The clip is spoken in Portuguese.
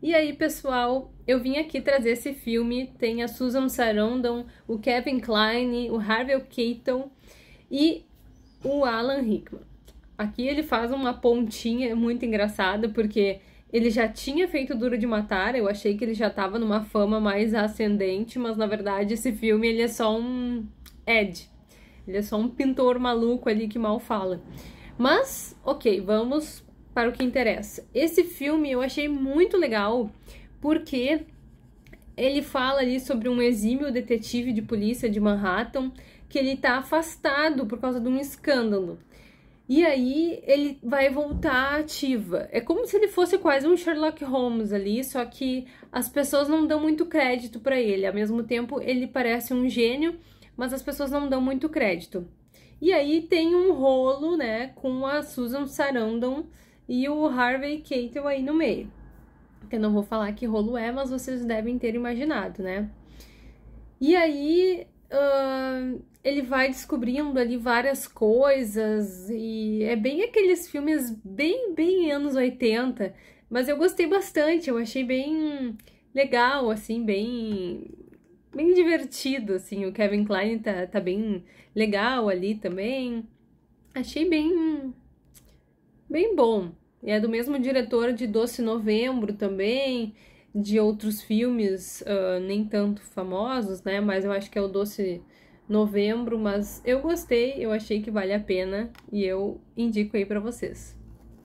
E aí, pessoal, eu vim aqui trazer esse filme. Tem a Susan Sarandon, o Kevin Kline, o Harvey Keitel e o Alan Rickman. Aqui ele faz uma pontinha muito engraçada, porque ele já tinha feito Duro de Matar, eu achei que ele já estava numa fama mais ascendente, mas na verdade esse filme ele é só um Ed. Ele é só um pintor maluco ali que mal fala. Mas, ok, vamos para o que interessa. Esse filme eu achei muito legal porque ele fala ali sobre um exímio detetive de polícia de Manhattan que ele está afastado por causa de um escândalo. E aí ele vai voltar ativa. É como se ele fosse quase um Sherlock Holmes ali, só que as pessoas não dão muito crédito para ele. Ao mesmo tempo, ele parece um gênio, mas as pessoas não dão muito crédito. E aí tem um rolo, né, com a Susan Sarandon, e o Harvey Keitel aí no meio. Eu não vou falar que rolo é, mas vocês devem ter imaginado, né? E aí uh, ele vai descobrindo ali várias coisas e é bem aqueles filmes bem, bem anos 80, mas eu gostei bastante, eu achei bem legal, assim, bem bem divertido, assim, o Kevin Klein tá, tá bem legal ali também. Achei bem bem bom. É do mesmo diretor de Doce Novembro também, de outros filmes uh, nem tanto famosos, né? Mas eu acho que é o Doce Novembro, mas eu gostei, eu achei que vale a pena e eu indico aí para vocês.